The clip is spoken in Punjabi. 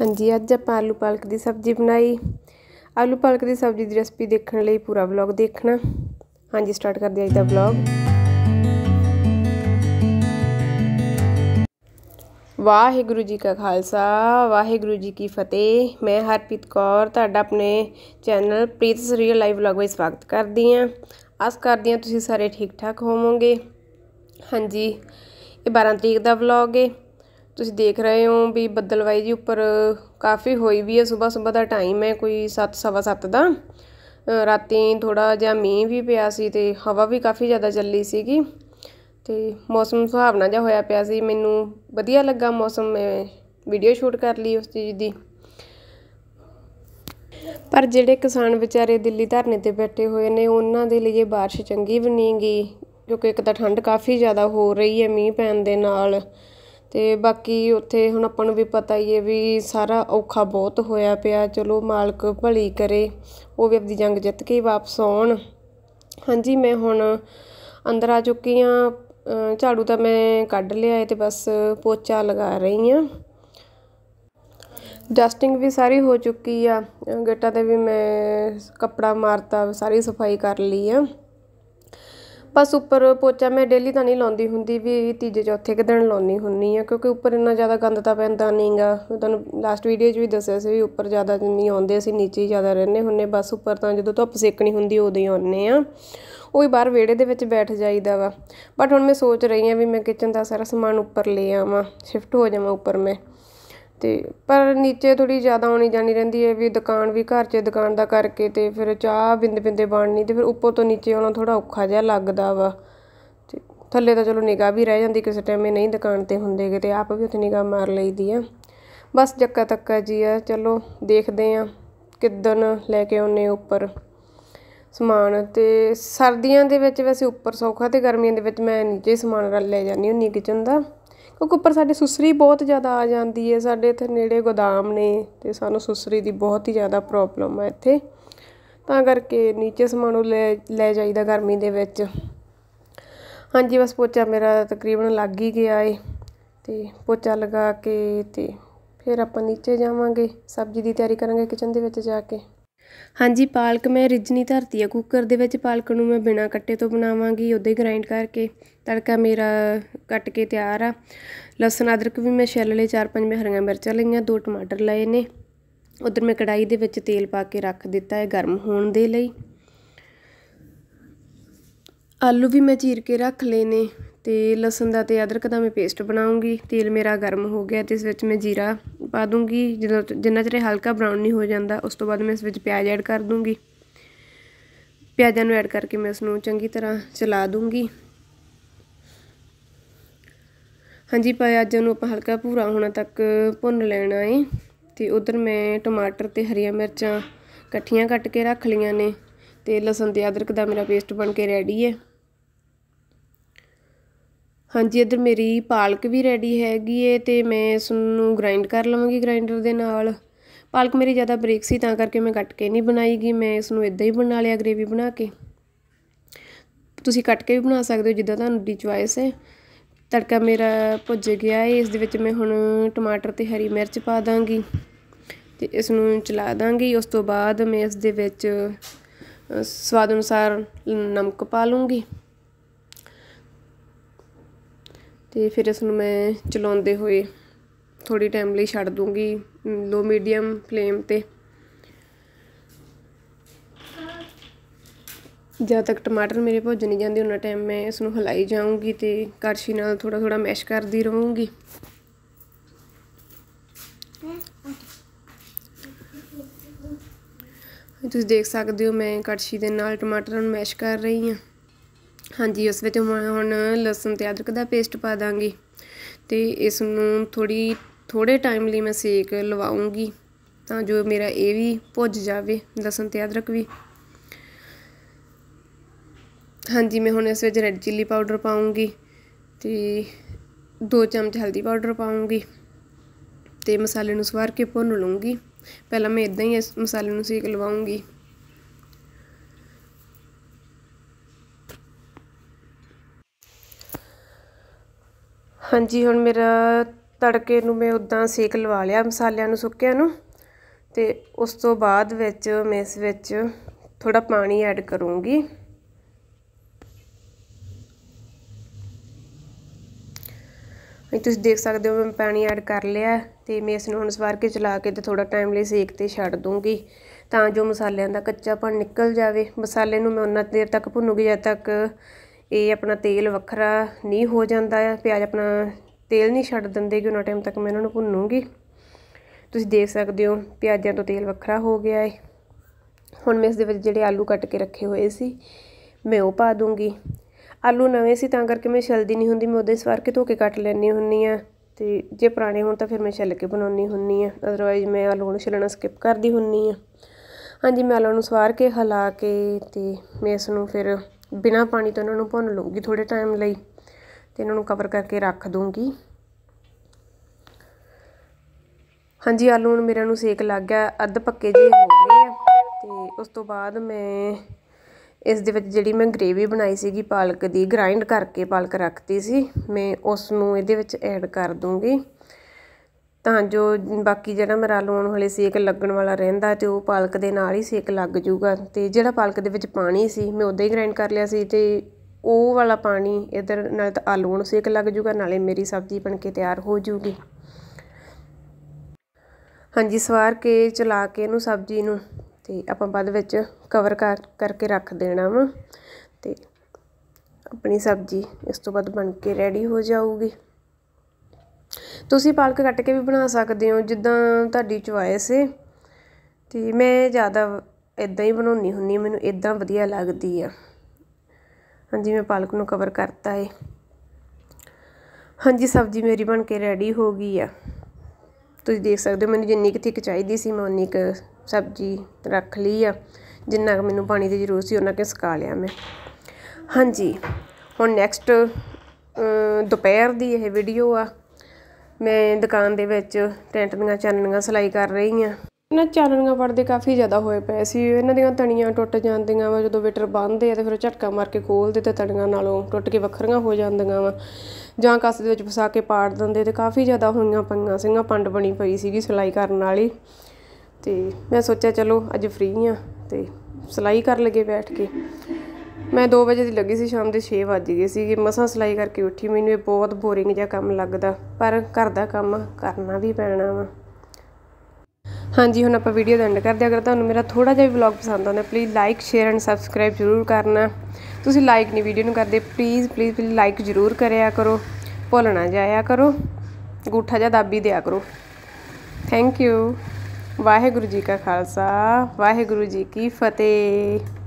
ਹਾਂਜੀ ਅੱਜ ਆਪਾਂ ਆਲੂ ਪਾਲਕ ਦੀ ਸਬਜ਼ੀ ਬਣਾਈ ਆਲੂ ਪਾਲਕ ਦੀ ਸਬਜ਼ੀ ਦੀ ਰੈਸਪੀ ਦੇਖਣ ਲਈ ਪੂਰਾ ਵਲੌਗ ਦੇਖਣਾ ਹਾਂਜੀ ਸਟਾਰਟ ਕਰਦੇ ਅੱਜ ਦਾ ਵਲੌਗ ਵਾਹਿਗੁਰੂ ਜੀ ਕਾ ਖਾਲਸਾ ਵਾਹਿਗੁਰੂ ਜੀ ਕੀ ਫਤਿਹ ਮੈਂ ਹਰਪ੍ਰੀਤ ਕੌਰ ਤੁਹਾਡਾ ਆਪਣੇ ਚੈਨਲ ਪ੍ਰੀਤ ਸਰੀਅਲ ਲਾਈਵ ਵਲੌਗ ਵਿੱਚ ਸਵਾਗਤ ਕਰਦੀ ਆਂ ਆਸ ਕਰਦੀ ਆਂ ਤੁਸੀਂ ਸਾਰੇ ਠੀਕ ਠਾਕ ਹੋਵੋਗੇ ਹਾਂਜੀ ਇਹ 12 ਤਰੀਕ ਦਾ ਵਲੌਗ ਹੈ ਤੁਸੀਂ ਦੇਖ ਰਹੇ ਹੋ ਵੀ ਬੱਦਲਵਾਈ ਜੀ ਉੱਪਰ ਕਾਫੀ ਹੋਈ ਵੀ ਹੈ ਸਵੇਰ ਸਵੇਰ ਦਾ ਟਾਈਮ ਹੈ ਕੋਈ 7:30 ਦਾ ਰਾਤੀ ਥੋੜਾ ਜਿਹਾ ਮੀਂਹ ਵੀ ਪਿਆ ਸੀ ਤੇ ਹਵਾ ਵੀ ਕਾਫੀ ਜ਼ਿਆਦਾ ਚੱਲੀ ਸੀਗੀ ਤੇ ਮੌਸਮ ਸੁਹਾਵਣਾ ਜਿਹਾ ਹੋਇਆ ਪਿਆ ਸੀ ਮੈਨੂੰ ਵਧੀਆ ਲੱਗਾ ਮੌਸਮ ਮੈਂ ਵੀਡੀਓ ਸ਼ੂਟ ਕਰ ਲਈ ਉਸ ਚੀਜ਼ ਦੀ ਪਰ ਜਿਹੜੇ ਕਿਸਾਨ ਵਿਚਾਰੇ ਦਿੱਲੀ ਧਰਨੇ ਤੇ ਬੈਠੇ ਹੋਏ ਨੇ ਉਹਨਾਂ ਦੇ ਲਈ ਇਹ بارش ਚੰਗੀ ਬਣੀਗੀ ਕਿਉਂਕਿ ਇੱਕ ਤਾਂ ਠੰਡ ਕਾਫੀ ਜ਼ਿਆਦਾ ਹੋ ਰਹੀ ਹੈ ਮੀਂਹ ਪੈਣ ਦੇ ਨਾਲ ਤੇ ਬਾਕੀ ਉੱਥੇ ਹੁਣ ਆਪਾਂ ਨੂੰ ਵੀ ਪਤਾ ਹੀ ਹੈ ਵੀ ਸਾਰਾ ਔਖਾ ਬਹੁਤ ਹੋਇਆ ਪਿਆ ਚਲੋ ਮਾਲਕ ਭਲੀ ਕਰੇ ਉਹ ਵੀ ਆਪਣੀ ਜੰਗ ਜਿੱਤ ਕੇ ਵਾਪਸ ਆਉਣ ਹਾਂਜੀ ਮੈਂ ਹੁਣ ਅੰਦਰ ਆ ਚੁੱਕੀ ਹਾਂ ਝਾੜੂ ਤਾਂ ਮੈਂ ਕੱਢ ਲਿਆ ਤੇ ਬਸ ਪੋਚਾ ਲਗਾ ਰਹੀ ਹਾਂ ਡਸਟਿੰਗ ਵੀ ਸਾਰੀ ਹੋ ਚੁੱਕੀ ਆ ਗੱਟਾ 'ਤੇ ਵੀ ਮੈਂ ਕੱਪੜਾ ਮਾਰਤਾ ਸਾਰੀ ਸਫਾਈ ਕਰ ਲਈ ਆ ਬਸ ਉੱਪਰ ਪੋਚਾ ਮੈਂ ਡੇਲੀ ਤਾਂ ਨਹੀਂ ਲਾਉਂਦੀ ਹੁੰਦੀ ਵੀ ਤੀਜੇ ਚੌਥੇ ਕੁ ਦਿਨ ਲਾਉਣੀ ਹੁੰਨੀ ਆ ਕਿਉਂਕਿ ਉੱਪਰ ਇੰਨਾ ਜ਼ਿਆਦਾ ਗੰਦ ਤਾਂ ਪੈਂਦਾ ਨਹੀਂਗਾ ਤੁਹਾਨੂੰ ਲਾਸਟ ਵੀਡੀਓ 'ਚ ਵੀ ਦੱਸਿਆ ਸੀ ਵੀ ਉੱਪਰ ਜ਼ਿਆਦਾ ਨਹੀਂ ਆਉਂਦੇ ਅਸੀਂ ਨੀਚੇ ਹੀ ਜ਼ਿਆਦਾ ਰਹਿੰਦੇ ਹੁੰਨੇ ਬਸ ਉੱਪਰ ਤਾਂ ਜਦੋਂ ਧੁੱਪ ਸੇਕਣੀ ਹੁੰਦੀ ਉਦੋਂ ਹੀ ਆਉਂਦੇ ਆ ਉਹ ਹੀ ਬਾਹਰ ਵਿਹੜੇ ਦੇ ਵਿੱਚ ਬੈਠ ਜਾਈਦਾ ਵਾ ਬਟ ਹੁਣ ਮੈਂ ਸੋਚ ਰਹੀ ਆ ਵੀ ਮੈਂ ਕਿਚਨ ਦਾ ਸਾਰਾ ਸਮਾਨ ਉੱਪਰ ਲੈ ਆਵਾਂ ਸ਼ਿਫਟ ਹੋ ਜਾਵਾਂ ਉੱਪਰ ਮੈਂ ਤੇ ਪਰ ਨੀਚੇ ਥੋੜੀ ਜ਼ਿਆਦਾ ਆਉਣੀ ਜਾਣੀ ਰਹਿੰਦੀ ਹੈ ਵੀ ਦੁਕਾਨ ਵੀ ਘਰ 'ਚ ਦੁਕਾਨ ਦਾ ਕਰਕੇ ਤੇ ਫਿਰ ਚਾਹ ਬਿੰਦ ਬਿੰਦੇ ਬਣਨੀ ਤੇ ਫਿਰ ਉੱਪਰ ਤੋਂ ਨੀਚੇ ਆਉਣਾ ਥੋੜਾ ਔਖਾ ਜਿਹਾ ਲੱਗਦਾ ਵਾ ਤੇ ਥੱਲੇ ਤਾਂ ਚਲੋ ਨਿਗਾਹ ਵੀ ਰਹਿ ਜਾਂਦੀ ਕਿਸੇ ਟਾਈਮ ਇਹ ਨਹੀਂ ਦੁਕਾਨ ਤੇ ਹੁੰਦੇਗੇ ਤੇ ਆਪ ਵੀ ਉੱਥੇ ਨਿਗਾਹ ਮਾਰ ਲਈਦੀ ਆ ਬਸ ਜੱਕਾ ਤੱਕਾ ਜੀ ਆ ਚਲੋ ਦੇਖਦੇ ਆ ਕਿਦਨ ਲੈ ਕੇ ਆਉਨੇ ਉੱਪਰ ਸਮਾਨ ਤੇ ਸਰਦੀਆਂ ਦੇ ਵਿੱਚ ਵੈਸੇ ਉੱਪਰ ਸੌਖਾ ਤੇ ਗਰਮੀਆਂ ਦੇ ਵਿੱਚ ਮੈਂ ਨੀਚੇ ਸਮਾਨ ਲੈ ਜਾਂਦੀ ਹੁੰਨੀ ਕਿਚਨ ਦਾ ਕਿਉਂਕਿ ਉੱਪਰ ਸਾਡੇ ਸੁਸਰੀ ਬਹੁਤ ਜ਼ਿਆਦਾ ਆ ਜਾਂਦੀ ਹੈ ਸਾਡੇ ਇੱਥੇ ਨੇੜੇ ਗੋਦਾਮ ਨੇ ਤੇ ਸਾਨੂੰ ਸੁਸਰੀ ਦੀ ਬਹੁਤ ਹੀ ਜ਼ਿਆਦਾ ਪ੍ਰੋਬਲਮ ਹੈ ਇੱਥੇ ਤਾਂ ਕਰਕੇ ਨੀਚੇ ਸਮਾਨ ਨੂੰ ਲੈ ਲੈ ਜਾਈਦਾ ਗਰਮੀ ਦੇ ਵਿੱਚ ਹਾਂਜੀ ਬਸ ਪੋਚਾ ਮੇਰਾ ਤਕਰੀਬਨ ਲੱਗ ਹੀ ਗਿਆ ਏ ਤੇ ਪੋਚਾ ਲਗਾ ਕੇ ਤੇ ਫਿਰ ਆਪਾਂ ਨੀਚੇ ਜਾਵਾਂਗੇ ਸਬਜ਼ੀ ਦੀ ਤਿਆਰੀ ਕਰਾਂਗੇ ਕਿਚਨ ਦੇ ਵਿੱਚ ਜਾ ਕੇ ਹਾਂਜੀ ਪਾਲਕ ਮੈਂ ਰਿਜਨੀ ਧਰਤੀ ਆ ਕੁੱਕਰ ਦੇ ਵਿੱਚ ਪਾਲਕ ਨੂੰ ਮੈਂ ਬਿਨਾ ਕੱਟੇ ਤੋਂ ਬਣਾਵਾਂਗੀ ਉਹਦੇ ਗ੍ਰਾਈਂਡ ਕਰਕੇ ਤੜਕਾ ਮੇਰਾ ਕੱਟ ਕੇ ਤਿਆਰ ਆ ਲਸਣ ਅਦਰਕ ਵੀ ਮੈਂ ਛਿੱਲ ਲਏ ਚਾਰ ਪੰਜ ਮੈਂ ਹਰੀਆਂ ਮਿਰਚਾਂ ਲਈਆਂ ਦੋ ਟਮਾਟਰ ਲਏ ਨੇ ਉਧਰ ਮੈਂ ਕੜਾਈ ਦੇ ਵਿੱਚ ਤੇਲ ਪਾ ਕੇ ਰੱਖ ਦਿੱਤਾ ਹੈ ਗਰਮ ਹੋਣ ਦੇ ਲਈ ਆਲੂ ਵੀ ਮੈਂ ਚੀਰ ਕੇ ਰੱਖ ਲਏ ਨੇ ਤੇ ਲਸਣ ਦਾ ਤੇ ਅਦਰਕ ਦਾ ਮੈਂ ਪੇਸਟ ਬਣਾਉਂਗੀ ਤੇਲ ਮੇਰਾ ਗਰਮ ਹੋ ਗਿਆ ਤੇ ਇਸ ਵਿੱਚ ਮੈਂ ਜੀਰਾ ਪਾ ਦੂੰਗੀ ਜਦੋਂ ਜਿੰਨਾ ਚਿਰ ਹਲਕਾ ਬਰਾਊਨ ਨਹੀਂ ਹੋ ਜਾਂਦਾ ਉਸ ਤੋਂ ਬਾਅਦ ਮੈਂ ਇਸ ਵਿੱਚ ਪਿਆਜ਼ ਐਡ ਕਰ ਦੂੰਗੀ ਪਿਆਜ਼ਾਂ ਨੂੰ ਐਡ ਕਰਕੇ ਮੈਂ ਉਸ ਨੂੰ ਚੰਗੀ ਤਰ੍ਹਾਂ ਚਲਾ ਦੂੰਗੀ ਹਾਂਜੀ ਪਿਆਜ਼ਾਂ ਨੂੰ ਆਪਾਂ ਹਲਕਾ ਭੂਰਾ ਹੋਣਾ ਤੱਕ ਭੁੰਨ ਲੈਣਾ ਹੈ ਤੇ ਉਧਰ ਮੈਂ ਟਮਾਟਰ ਤੇ ਹਰੀਆਂ ਮਿਰਚਾਂ ਇਕੱਠੀਆਂ ਕੱਟ ਕੇ ਰੱਖ ਲਈਆਂ ਨੇ ਤੇ ਲਸਣ ਤੇ ਅਦਰਕ ਦਾ ਮੇਰਾ ਪੇਸਟ ਬਣ ਕੇ ਰੈਡੀ ਹੈ ਹਾਂਜੀ ਇਧਰ ਮੇਰੀ ਪਾਲਕ ਵੀ ਰੈਡੀ ਹੈਗੀ ਏ ਤੇ ਮੈਂ ਇਸ ਨੂੰ ਗ੍ਰਾਈਂਡ ਕਰ ਲਵਾਂਗੀ ਗ੍ਰਾਈਂਡਰ ਦੇ ਨਾਲ ਪਾਲਕ ਮੇਰੀ ਜ਼ਿਆਦਾ ਬਰੀਕ ਸੀ ਤਾਂ ਕਰਕੇ ਮੈਂ ਕੱਟ ਕੇ ਨਹੀਂ ਬਣਾਈਗੀ ਮੈਂ ਇਸ ਨੂੰ ਇਦਾਂ ਹੀ ਬਣਾ ਲਿਆ ਗ੍ਰੇਵੀ ਬਣਾ ਕੇ ਤੁਸੀਂ ਕੱਟ ਕੇ ਵੀ ਬਣਾ ਸਕਦੇ ਹੋ ਜਿੱਦਾਂ ਤੁਹਾਨੂੰ ਦੀ ਚੁਆਇਸ ਹੈ ਤੜਕਾ ਮੇਰਾ ਭੁੱਜ ਗਿਆ ਏ ਇਸ ਦੇ ਵਿੱਚ ਮੈਂ ਹੁਣ ਟਮਾਟਰ ਤੇ ਹਰੀ ਮਿਰਚ ਪਾ ਦਾਂਗੀ ਤੇ ਇਸ ਨੂੰ ਚਲਾ ਦਾਂਗੀ ਉਸ ਤੋਂ ਬਾਅਦ ਮੈਂ ਇਸ ਦੇ ਵਿੱਚ ਸਵਾਦ ਅਨੁਸਾਰ ਨਮਕ ਪਾ ਲੂੰਗੀ ਤੇ ਫਿਰ ਇਸ ਨੂੰ ਮੈਂ ਚਲਾਉਂਦੇ ਹੋਏ ਥੋੜੀ ਟਾਈਮ ਲਈ ਛੱਡ ਦੂੰਗੀ ਲੋ ਮੀਡੀਅਮ ਫਲੇਮ ਤੇ ਜਦ ਤੱਕ ਟਮਾਟਰ ਮੇਰੇ ਭੁੱਜ ਨਹੀਂ ਜਾਂਦੇ ਉਹਨਾਂ ਟਾਈਮ ਮੈਂ ਇਸ ਨੂੰ ਹਲਾਈ ਜਾਊਂਗੀ ਤੇ ਕਰਸ਼ੀ ਨਾਲ ਥੋੜਾ ਥੋੜਾ ਮੈਸ਼ ਕਰਦੀ ਰਹੂੰਗੀ ਤੁਸੀਂ ਦੇਖ ਸਕਦੇ ਹੋ ਮੈਂ ਕੜਛੀ ਦੇ ਨਾਲ ਟਮਾਟਰਾਂ ਨੂੰ ਮੈਸ਼ ਕਰ ਰਹੀ ਹਾਂ ਹਾਂਜੀ ਉਸ ਵਿੱਚ ਹੁਣ ਲਸਣ ਤੇ ਅਦਰਕ ਦਾ ਪੇਸਟ ਪਾ ਦਾਂਗੇ ਤੇ ਇਸ ਨੂੰ ਥੋੜੀ ਥੋੜੇ ਟਾਈਮ ਲਈ ਮੈਂ ਸੇਕ ਲਵਾਉਂਗੀ ਤਾਂ ਜੋ ਮੇਰਾ ਇਹ ਵੀ ਭੁੱਜ ਜਾਵੇ ਲਸਣ ਤੇ ਅਦਰਕ ਵੀ ਹਾਂਜੀ ਮੈਂ ਹੁਣ ਇਸ ਵਿੱਚ ਰੈੱਡ ਚਿੱਲੀ ਪਾਊਡਰ ਪਾਉਂਗੀ ਤੇ 2 ਚਮਚ ਹਲਦੀ ਪਾਊਡਰ ਪਾਉਂਗੀ ਤੇ ਮਸਾਲੇ ਨੂੰ ਸਵਾਰ ਕੇ ਭੁੰਨ ਲਵਾਂਗੀ ਪਹਿਲਾਂ ਮੈਂ ਇਦਾਂ ਹੀ ਇਸ ਮਸਾਲੇ ਨੂੰ ਸੇਕ ਲਵਾਉਂਗੀ ਹਾਂਜੀ ਹੁਣ ਮੇਰਾ ਤੜਕੇ ਨੂੰ ਮੈਂ ਉਦਾਂ ਸੇਕ ਲਵਾ ਲਿਆ ਮਸਾਲਿਆਂ ਨੂੰ ਸੁੱਕਿਆਂ ਨੂੰ ਤੇ ਉਸ ਤੋਂ ਬਾਅਦ ਵਿੱਚ ਮੈਂ ਇਸ ਵਿੱਚ ਥੋੜਾ ਪਾਣੀ ਐਡ ਕਰੂੰਗੀ ਤੁਸੀਂ ਦੇਖ ਸਕਦੇ ਹੋ ਮੈਂ ਪਾਣੀ ਐਡ ਕਰ ਲਿਆ ਤੇ ਮੈਂ ਇਸ ਨੂੰ ਹੁਣ ਸਵਾਰ ਕੇ ਚਲਾ ਕੇ ਤੇ ਥੋੜਾ ਟਾਈਮ ਲਈ ਸੇਕ ਤੇ ਛੱਡ ਦੂੰਗੀ ਤਾਂ ਜੋ ਮਸਾਲਿਆਂ ਦਾ ਕੱਚਾਪਣ ਨਿਕਲ ਜਾਵੇ ਮਸਾਲੇ ਨੂੰ ਮੈਂ ਉਨਾਂ ਦੇਰ ਤੱਕ ਭੁੰਨੂਗੀ ਜਦ ਤੱਕ ਇਹ ਆਪਣਾ ਤੇਲ ਵੱਖਰਾ ਨਹੀਂ ਹੋ ਜਾਂਦਾ ਹੈ ਪਿਆਜ਼ ਆਪਣਾ ਤੇਲ ਨਹੀਂ ਛੱਡ ਦਿੰਦੇ ਕਿ ਉਹਨਾਂ ਟਾਈਮ ਤੱਕ ਮੈਂ ਇਹਨਾਂ ਨੂੰ ਭੁੰਨੂਗੀ ਤੁਸੀਂ ਦੇਖ ਸਕਦੇ ਹੋ ਪਿਆਜ਼ਾਂ ਤੋਂ ਤੇਲ ਵੱਖਰਾ ਹੋ ਗਿਆ ਹੈ ਹੁਣ ਮੈਂ ਇਸ ਦੇ ਵਿੱਚ ਜਿਹੜੇ ਆਲੂ ਕੱਟ ਕੇ ਰੱਖੇ ਹੋਏ ਸੀ ਮੈਂ ਉਹ ਪਾ ਦੂੰਗੀ ਆਲੂ ਨਵੇਂ ਸੀ ਤਾਂ ਕਰਕੇ ਮੈਂ ਛਲਦੀ ਨਹੀਂ ਹੁੰਦੀ ਮੈਂ ਉਹਦੇ ਸਵਾਰ ਕੇ ਧੋ ਕੇ ਕੱਟ ਲੈਣੀ ਹੁੰਨੀ ਆ ਤੇ ਜੇ ਪੁਰਾਣੇ ਹੋਣ ਤਾਂ ਫਿਰ ਮੈਂ ਛਲ ਕੇ ਬਣਾਉਣੀ ਹੁੰਨੀ ਆ ਅਦਰਵਾਈਜ਼ ਮੈਂ ਆਲੂ ਨੂੰ ਛਲਣਾ ਸਕਿਪ ਕਰਦੀ ਹੁੰਨੀ ਆ ਹਾਂਜੀ ਮੈਂ ਆਲੂ ਨੂੰ ਸਵਾਰ ਕੇ ਹਲਾ ਕੇ ਤੇ ਮੈਂ ਇਸ ਨੂੰ ਫਿਰ ਬਿਨਾ ਪਾਣੀ ਤੋਂ ਇਹਨਾਂ ਨੂੰ ਭੁੰਨ ਲਵਾਂਗੀ ਥੋੜੇ ਟਾਈਮ ਲਈ ਤੇ ਇਹਨਾਂ ਨੂੰ ਕਵਰ ਕਰਕੇ ਰੱਖ ਦੂੰਗੀ ਹਾਂਜੀ ਆਲੂ ਹੁਣ ਮੇਰੇ ਨੂੰ ਸੇਕ ਲੱਗ ਗਿਆ ਅੱਧ ਪੱਕੇ ਜੇ ਹੋ ਗਏ ਆ ਤੇ ਉਸ ਤੋਂ ਬਾਅਦ ਮੈਂ ਇਸ ਦੇ ਵਿੱਚ ਜਿਹੜੀ ਮੈਂ ਗ੍ਰੇਵੀ ਬਣਾਈ ਸੀਗੀ ਪਾਲਕ ਦੀ ਗ੍ਰਾਈਂਡ ਕਰਕੇ ਪਾਲਕ ਰੱਖਤੀ ਸੀ ਮੈਂ ਉਸ ਨੂੰ ਇਹਦੇ ਵਿੱਚ ਐਡ ਕਰ ਦੂੰਗੀ ਤਾਂ ਜੋ ਬਾਕੀ ਜਿਹੜਾ ਮੇਰਾ ਲਾਉਣ ਵਾਲੇ ਸੇਕ ਲੱਗਣ ਵਾਲਾ ਰਹਿੰਦਾ ਤੇ ਉਹ ਪਾਲਕ ਦੇ ਨਾਲ ਹੀ ਸੇਕ ਲੱਗ ਜੂਗਾ ਤੇ ਜਿਹੜਾ ਪਾਲਕ ਦੇ ਵਿੱਚ ਪਾਣੀ ਸੀ ਮੈਂ ਉਦਾਂ ਹੀ ਗ੍ਰਾਈਂਡ ਕਰ ਲਿਆ ਸੀ ਤੇ ਉਹ ਵਾਲਾ ਪਾਣੀ ਇਧਰ ਨਾਲ ਤਾਂ ਆਲੂ ਨੂੰ ਸੇਕ ਲੱਗ ਜੂਗਾ ਨਾਲੇ ਮੇਰੀ ਸਬਜ਼ੀ ਬਣ ਕੇ ਤਿਆਰ ਹੋ ਜੂਗੀ ਹਾਂਜੀ ਸਵਾਰ ਕੇ ਚਲਾ ਕੇ ਇਹਨੂੰ ਸਬਜ਼ੀ ਨੂੰ ਤੇ ਆਪਾਂ ਬਾਅਦ ਵਿੱਚ ਕਵਰ ਕਰਕੇ ਰੱਖ ਦੇਣਾ ਵਾ ਤੇ ਆਪਣੀ ਸਬਜ਼ੀ ਇਸ ਤੋਂ ਬਾਅਦ ਬਣ ਕੇ ਰੈਡੀ ਹੋ ਜਾਊਗੀ ਤੁਸੀਂ ਪਾਲਕ ਕੱਟ ਕੇ ਵੀ ਬਣਾ ਸਕਦੇ ਹੋ ਜਿੱਦਾਂ ਤੁਹਾਡੀ ਚੁਆਇਸ ਹੈ ਤੇ ਮੈਂ ਜ਼ਿਆਦਾ ਇਦਾਂ ਹੀ ਬਣਾਉਣੀ ਹੁੰਦੀ ਮੈਨੂੰ ਇਦਾਂ ਵਧੀਆ ਲੱਗਦੀ ਆ ਹਾਂਜੀ ਮੈਂ ਪਾਲਕ ਨੂੰ ਕਵਰ ਕਰਤਾ ਏ ਹਾਂਜੀ ਸਬਜ਼ੀ ਮੇਰੀ ਬਣ ਕੇ ਰੈਡੀ ਹੋ ਗਈ ਆ ਤੁਸੀਂ ਦੇਖ ਸਕਦੇ ਹੋ ਮੈਨੂੰ ਜਿੰਨੀ ਕੁ ਥਿਕ ਚਾਹੀਦੀ ਸੀ ਮੈਂ ਉਨੀ ਕੁ ਸਬਜ਼ੀ ਰੱਖ ਲਈ ਆ ਜਿੰਨਾ ਕੁ ਮੈਨੂੰ ਪਾਣੀ ਦੀ ਜ਼ਰੂਰਤ ਸੀ ਉਹਨਾਂ ਕੇ ਸੁਕਾ ਲਿਆ ਮੈਂ ਹਾਂਜੀ ਹੁਣ ਨੈਕਸਟ ਦੁਪਹਿਰ ਦੀ ਇਹ ਵੀਡੀਓ ਆ ਮੈਂ ਦੁਕਾਨ ਦੇ ਵਿੱਚ ਟੈਂਟ ਦੀਆਂ ਚਾਨਣੀਆਂ ਸਿਲਾਈ ਕਰ ਰਹੀ ਹਾਂ ਇਹਨਾਂ ਚਾਨਣੀਆਂ ਪਰਦੇ ਕਾਫੀ ਜ਼ਿਆਦਾ ਹੋਏ ਪਏ ਸੀ ਇਹਨਾਂ ਦੀਆਂ ਤਣੀਆਂ ਟੁੱਟ ਜਾਂਦੀਆਂ ਵਾ ਜਦੋਂ ਵੇਟਰ ਬੰਨਦੇ ਆ ਤੇ ਫਿਰ ਝਟਕਾ ਮਾਰ ਕੇ ਖੋਲਦੇ ਤੇ ਤਣੀਆਂ ਨਾਲੋਂ ਟੁੱਟ ਕੇ ਵੱਖਰੀਆਂ ਹੋ ਜਾਂਦੀਆਂ ਵਾ ਜਾਂ ਕਸ ਦੇ ਵਿੱਚ ਫਸਾ ਕੇ ਪਾੜ ਦਿੰਦੇ ਤੇ ਕਾਫੀ ਜ਼ਿਆਦਾ ਹੋਈਆਂ ਪਈਆਂ ਸੀਗਾ ਪੰਡ ਬਣੀ ਪਈ ਸੀਗੀ ਸਿਲਾਈ ਕਰਨ ਵਾਲੀ ਤੇ ਮੈਂ ਸੋਚਿਆ ਚਲੋ ਅੱਜ ਫ੍ਰੀ ਆ ਤੇ ਸਿਲਾਈ ਕਰ ਲਗੇ ਬੈਠ ਕੇ ਮੈਂ 2 ਵਜੇ ਦੀ ਲੱਗੀ ਸੀ ਸ਼ਾਮ ਦੇ 6 ਵੱਜ ਗਏ ਸੀ ਮਸਾਂ ਸਲਾਈ ਕਰਕੇ ਉੱਠੀ ਮੈਨੂੰ ਇਹ ਬਹੁਤ ਬੋਰਿੰਗ ਜਿਹਾ ਕੰਮ ਲੱਗਦਾ ਪਰ ਘਰ ਦਾ ਕੰਮ ਕਰਨਾ ਵੀ ਪੈਣਾ ਵਾ ਹਾਂਜੀ ਹੁਣ ਆਪਾਂ ਵੀਡੀਓ ਦਾ ਐਂਡ ਕਰਦੇ ਅਗਰ ਤੁਹਾਨੂੰ ਮੇਰਾ ਥੋੜਾ ਜਿਹਾ ਵੀ ਵਲੌਗ ਪਸੰਦ ਆਉਂਦਾ please like share and subscribe ਜ਼ਰੂਰ ਕਰਨਾ ਤੁਸੀਂ ਲਾਈਕ ਨਹੀਂ ਵੀਡੀਓ ਨੂੰ ਕਰਦੇ ਪਲੀਜ਼ ਪਲੀਜ਼ ਪਲੀਜ਼ ਲਾਈਕ ਜ਼ਰੂਰ ਕਰਿਆ ਕਰੋ ਭੁੱਲਣਾ ਜਾਇਆ ਕਰੋ ਗੂਠਾ ਜਾਂ ਦਾਬੀ ਦਿਆ ਕਰੋ ਥੈਂਕ ਯੂ ਵਾਹਿਗੁਰੂ ਜੀ ਕਾ ਖਾਲਸਾ ਵਾਹਿਗੁਰੂ ਜੀ ਕੀ ਫਤਿਹ